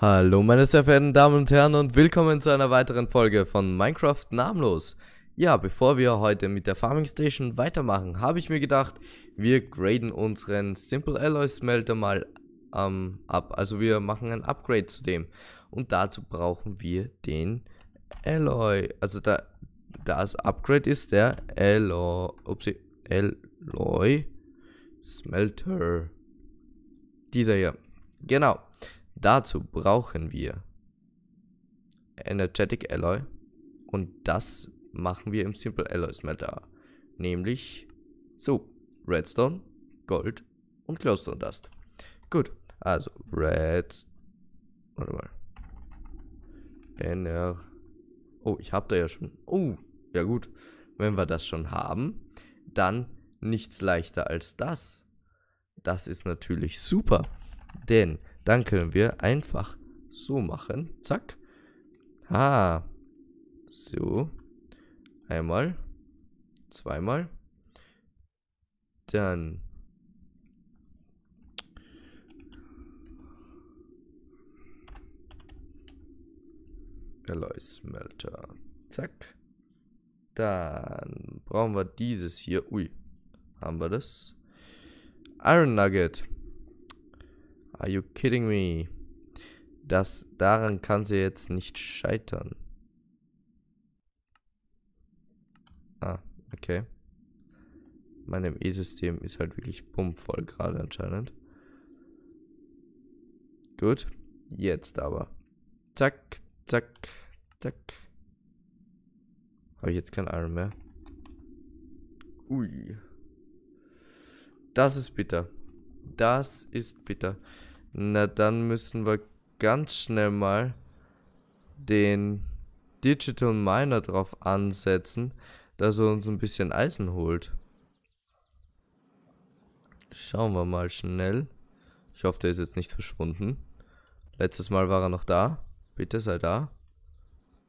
Hallo meine sehr verehrten Damen und Herren und willkommen zu einer weiteren Folge von Minecraft Namenlos. Ja, bevor wir heute mit der Farming Station weitermachen, habe ich mir gedacht, wir graden unseren Simple Alloy Smelter mal ähm, ab. Also wir machen ein Upgrade zu dem. Und dazu brauchen wir den Alloy. Also da, das Upgrade ist der Alloy, upsie, Alloy Smelter. Dieser hier. Genau dazu brauchen wir Energetic Alloy. Und das machen wir im Simple Alloys Smelter. Nämlich so, Redstone, Gold und Glowstone Dust. Gut, also Red. Warte mal. Ener. Oh, ich hab da ja schon. Oh, ja gut. Wenn wir das schon haben, dann nichts leichter als das. Das ist natürlich super, denn dann können wir einfach so machen. Zack. Ah. So. Einmal. Zweimal. Dann. Alloy Smelter. Zack. Dann brauchen wir dieses hier. Ui. Haben wir das? Iron Nugget. Are you kidding me? Das, daran kann sie jetzt nicht scheitern. Ah, okay. Mein ME-System ist halt wirklich pumpvoll gerade anscheinend. Gut, jetzt aber. Zack, zack, zack. Habe ich jetzt kein Iron mehr? Ui. Das ist bitter. Das ist bitter. Na, dann müssen wir ganz schnell mal den Digital Miner drauf ansetzen, dass er uns ein bisschen Eisen holt. Schauen wir mal schnell. Ich hoffe, der ist jetzt nicht verschwunden. Letztes Mal war er noch da. Bitte sei da.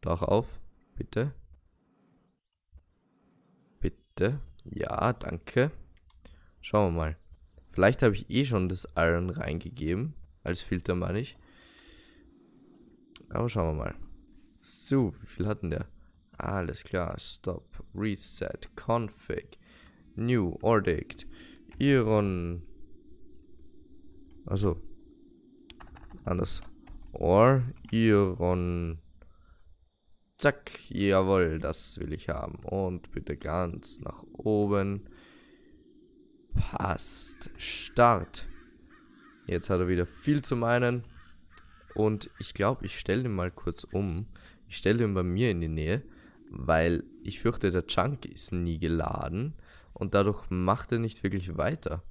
Tauch auf. Bitte. Bitte. Ja, danke. Schauen wir mal. Vielleicht habe ich eh schon das Iron reingegeben. Als Filter meine ich. Aber schauen wir mal. So, wie viel hatten der? Alles klar. Stop. Reset. Config. New. Ordict. Iron. Also. Anders. Or. Iron. Zack. Jawohl, das will ich haben. Und bitte ganz nach oben. Passt. Start. Jetzt hat er wieder viel zu meinen. Und ich glaube, ich stelle ihn mal kurz um. Ich stelle ihn bei mir in die Nähe, weil ich fürchte, der Chunk ist nie geladen. Und dadurch macht er nicht wirklich weiter.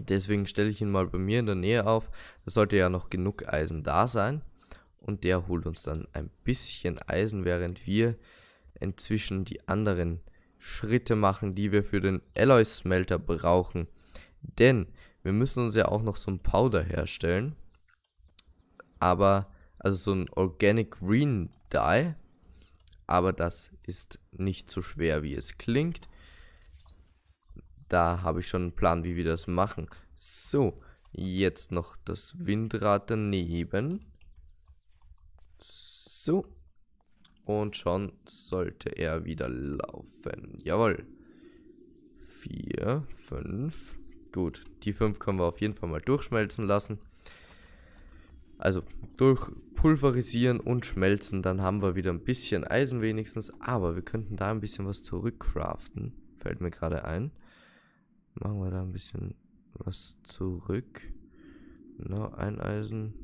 Deswegen stelle ich ihn mal bei mir in der Nähe auf. Da sollte ja noch genug Eisen da sein. Und der holt uns dann ein bisschen Eisen, während wir inzwischen die anderen Schritte machen, die wir für den Alloy-Smelter brauchen. Denn wir müssen uns ja auch noch so ein Powder herstellen. Aber, also so ein Organic Green Dye. Aber das ist nicht so schwer, wie es klingt. Da habe ich schon einen Plan, wie wir das machen. So, jetzt noch das Windrad daneben. So. Und schon sollte er wieder laufen. Jawohl. 4, 5. Gut, die 5 können wir auf jeden Fall mal durchschmelzen lassen. Also durchpulverisieren und schmelzen, dann haben wir wieder ein bisschen Eisen wenigstens. Aber wir könnten da ein bisschen was zurückcraften. Fällt mir gerade ein. Machen wir da ein bisschen was zurück. Noch ein Eisen.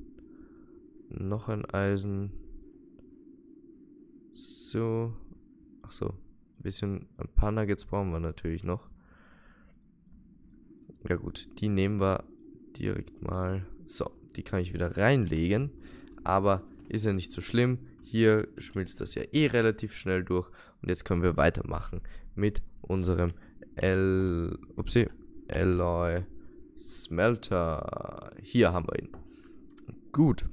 Noch ein Eisen so. Ach so. Ein bisschen. Ein paar Nuggets brauchen wir natürlich noch. Ja, gut. Die nehmen wir direkt mal. So. Die kann ich wieder reinlegen. Aber ist ja nicht so schlimm. Hier schmilzt das ja eh relativ schnell durch. Und jetzt können wir weitermachen mit unserem L. Upsi. Alloy Smelter. Hier haben wir ihn. Gut.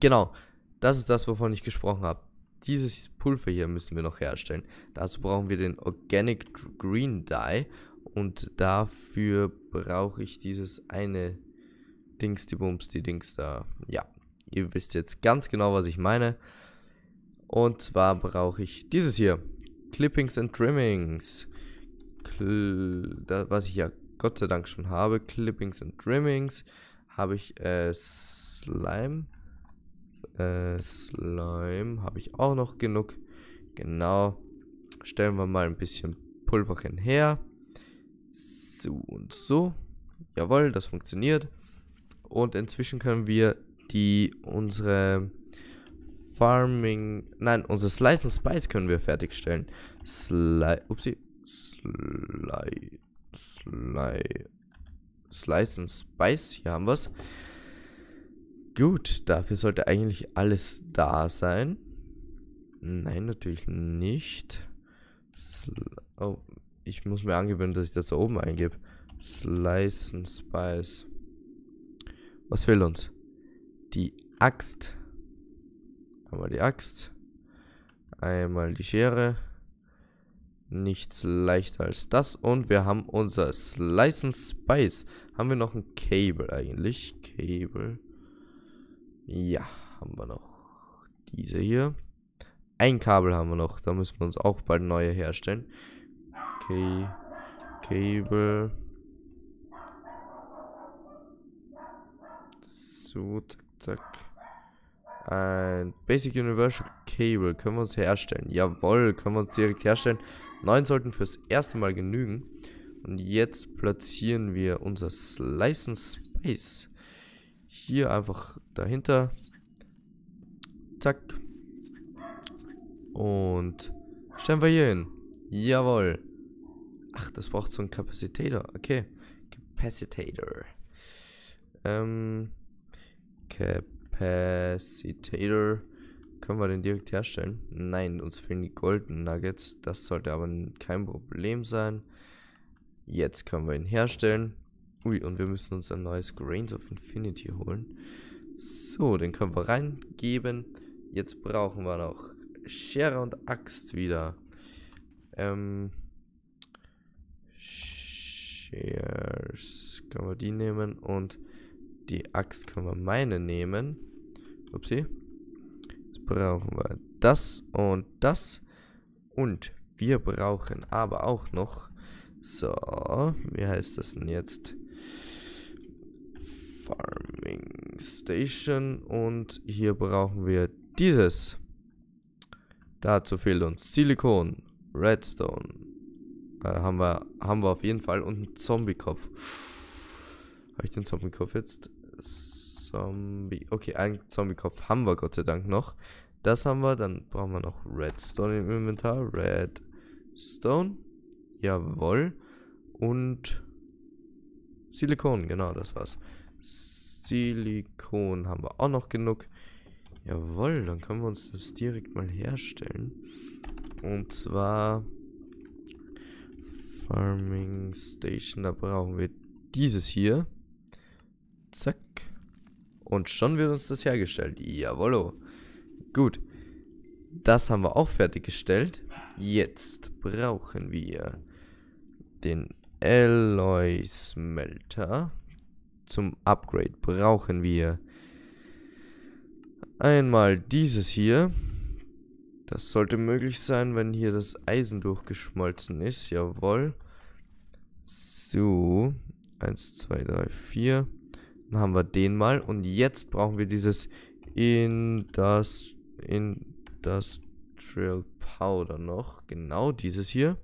Genau. Das ist das, wovon ich gesprochen habe dieses Pulver hier müssen wir noch herstellen. Dazu brauchen wir den Organic Green Dye und dafür brauche ich dieses eine Dings, die Bums, die Dings da. Ja, ihr wisst jetzt ganz genau, was ich meine. Und zwar brauche ich dieses hier. Clippings and Trimmings. Cl da, was ich ja Gott sei Dank schon habe. Clippings and Trimmings. Habe ich äh, Slime. Äh, Slime habe ich auch noch genug. Genau. Stellen wir mal ein bisschen Pulverchen her. So und so. Jawohl, das funktioniert. Und inzwischen können wir die unsere Farming, nein, unsere Slice and Spice können wir fertigstellen. Slice, upsie, Slice, Slice, Slice and Spice, hier haben wir es. Gut, dafür sollte eigentlich alles da sein. Nein, natürlich nicht. Oh, ich muss mir angewöhnen, dass ich das da oben eingebe. Slice and Spice. Was will uns? Die Axt. Einmal die Axt. Einmal die Schere. Nichts leichter als das. Und wir haben unser Slice and Spice. Haben wir noch ein Cable eigentlich? Cable. Ja, haben wir noch diese hier. Ein Kabel haben wir noch. Da müssen wir uns auch bald neue herstellen. Okay. Cable. So, zack, zack. Ein Basic Universal Cable. Können wir uns herstellen? Jawohl, können wir uns direkt herstellen. Neun sollten fürs erste Mal genügen. Und jetzt platzieren wir unser Slice and Space. Hier einfach dahinter. Zack. Und stellen wir hier hin. Jawohl. Ach, das braucht so einen Kapazitator. Okay. Capacitator. Ähm. Capacitator. Können wir den direkt herstellen? Nein, uns fehlen die Golden Nuggets. Das sollte aber kein Problem sein. Jetzt können wir ihn herstellen. Ui, und wir müssen uns ein neues Grains of Infinity holen. So, den können wir reingeben. Jetzt brauchen wir noch Schere und Axt wieder. Ähm, Shares können wir die nehmen und die Axt können wir meine nehmen. Upsi. Jetzt brauchen wir das und das. Und wir brauchen aber auch noch. So, wie heißt das denn jetzt? Farming Station. Und hier brauchen wir dieses. Dazu fehlt uns Silikon, Redstone. Äh, haben, wir, haben wir auf jeden Fall. Und einen Zombie-Kopf. Habe ich den Zombie-Kopf jetzt? Zombie. Okay, einen Zombie-Kopf haben wir Gott sei Dank noch. Das haben wir. Dann brauchen wir noch Redstone im Inventar. Redstone. Jawohl. Und Silikon, genau, das war's. Silikon haben wir auch noch genug. Jawohl, dann können wir uns das direkt mal herstellen. Und zwar Farming Station, da brauchen wir dieses hier. Zack. Und schon wird uns das hergestellt. Jawollo. Gut. Das haben wir auch fertiggestellt. Jetzt brauchen wir den Alloy-Smelter. Zum Upgrade brauchen wir einmal dieses hier. Das sollte möglich sein, wenn hier das Eisen durchgeschmolzen ist. Jawohl. So. 1, 2, 3, 4. Dann haben wir den mal. Und jetzt brauchen wir dieses in das Industrial Powder noch. Genau dieses hier.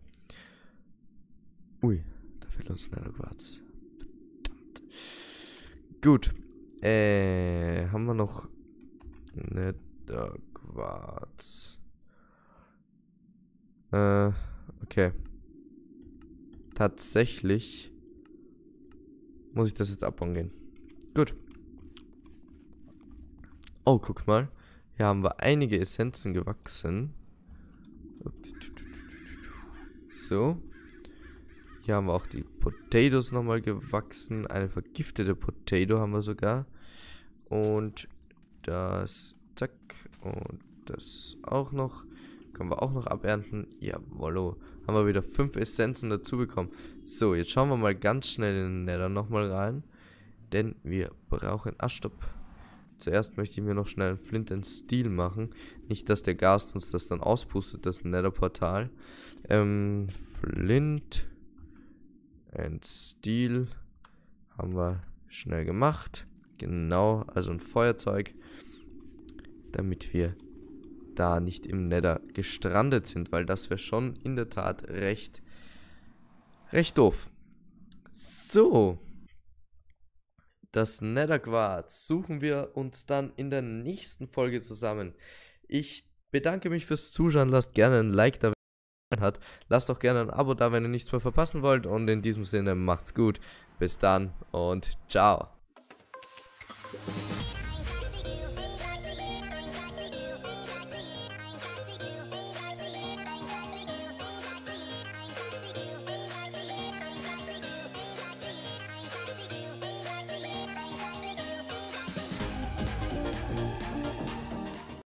Ui, fehlt uns leider Quarz. Verdammt. Gut. Äh, haben wir noch Quarz? Äh, okay. Tatsächlich muss ich das jetzt abbauen gehen. Gut. Oh, guck mal. Hier haben wir einige Essenzen gewachsen. So. Hier haben wir auch die Potatoes nochmal gewachsen. Eine vergiftete Potato haben wir sogar. Und das, zack. Und das auch noch. Können wir auch noch abernten. Jawollo. Haben wir wieder fünf Essenzen dazu bekommen. So, jetzt schauen wir mal ganz schnell in den Nether nochmal rein. Denn wir brauchen... Ah, stopp. Zuerst möchte ich mir noch schnell einen Flint and Steel machen. Nicht, dass der Gast uns das dann auspustet, das Nether-Portal. Ähm, Flint and Steel. Haben wir schnell gemacht. Genau, also ein Feuerzeug. Damit wir da nicht im Nether gestrandet sind, weil das wäre schon in der Tat recht, recht doof. So. Das Nether Netherquarz suchen wir uns dann in der nächsten Folge zusammen. Ich bedanke mich fürs Zuschauen. Lasst gerne ein Like da hat. Lasst doch gerne ein Abo da, wenn ihr nichts mehr verpassen wollt. Und in diesem Sinne macht's gut. Bis dann und ciao.